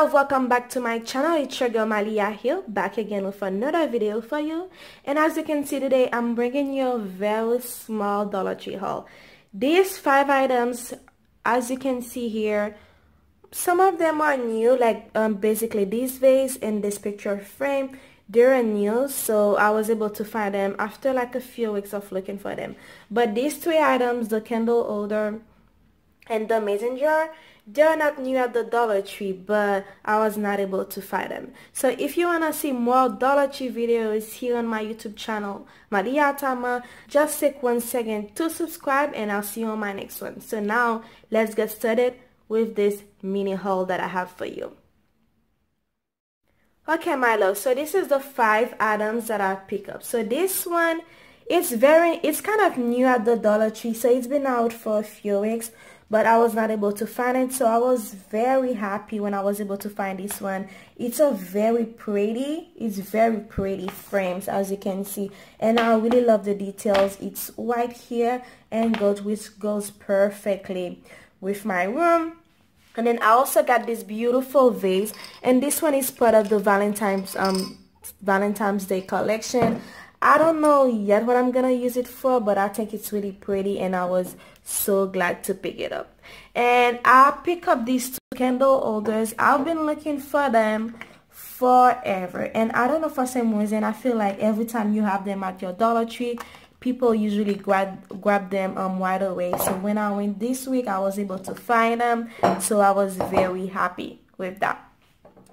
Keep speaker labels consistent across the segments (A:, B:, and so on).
A: love welcome back to my channel it's your girl malia here back again with another video for you and as you can see today i'm bringing you a very small dollar tree haul these five items as you can see here some of them are new like um, basically these vase and this picture frame they're new so i was able to find them after like a few weeks of looking for them but these three items the candle holder and the messenger they're not new at the Dollar Tree but I was not able to find them so if you wanna see more Dollar Tree videos here on my YouTube channel Maria Tama just take one second to subscribe and I'll see you on my next one so now let's get started with this mini haul that I have for you okay my love so this is the five items that I picked up so this one it's very it's kind of new at the Dollar Tree so it's been out for a few weeks but I was not able to find it so I was very happy when I was able to find this one it's a very pretty it's very pretty frames as you can see and I really love the details it's white here and gold which goes perfectly with my room and then I also got this beautiful vase and this one is part of the Valentine's um Valentine's Day collection I don't know yet what I'm gonna use it for but I think it's really pretty and I was so glad to pick it up and I pick up these two candle holders I've been looking for them forever and I don't know for some reason I feel like every time you have them at your Dollar Tree people usually grab grab them um right away so when I went this week I was able to find them so I was very happy with that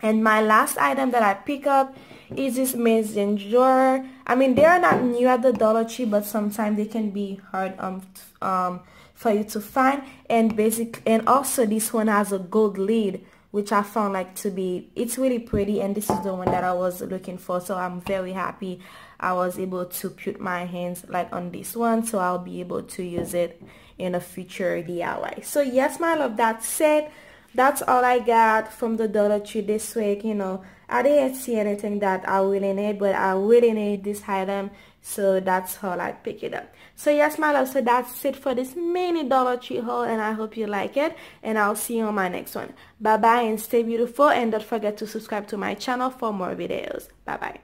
A: and my last item that I pick up is this mason drawer I mean they are not new at the Dollar Tree but sometimes they can be hard um, um for you to find and basic and also this one has a gold lid which I found like to be it's really pretty and this is the one that I was looking for so I'm very happy I was able to put my hands like on this one so I'll be able to use it in a future DIY so yes my love that's it that's all I got from the Dollar Tree this week you know I didn't see anything that I really need but I really need this item so that's how I pick it up so yes my love so that's it for this mini Dollar Tree haul and I hope you like it and I'll see you on my next one bye bye and stay beautiful and don't forget to subscribe to my channel for more videos bye bye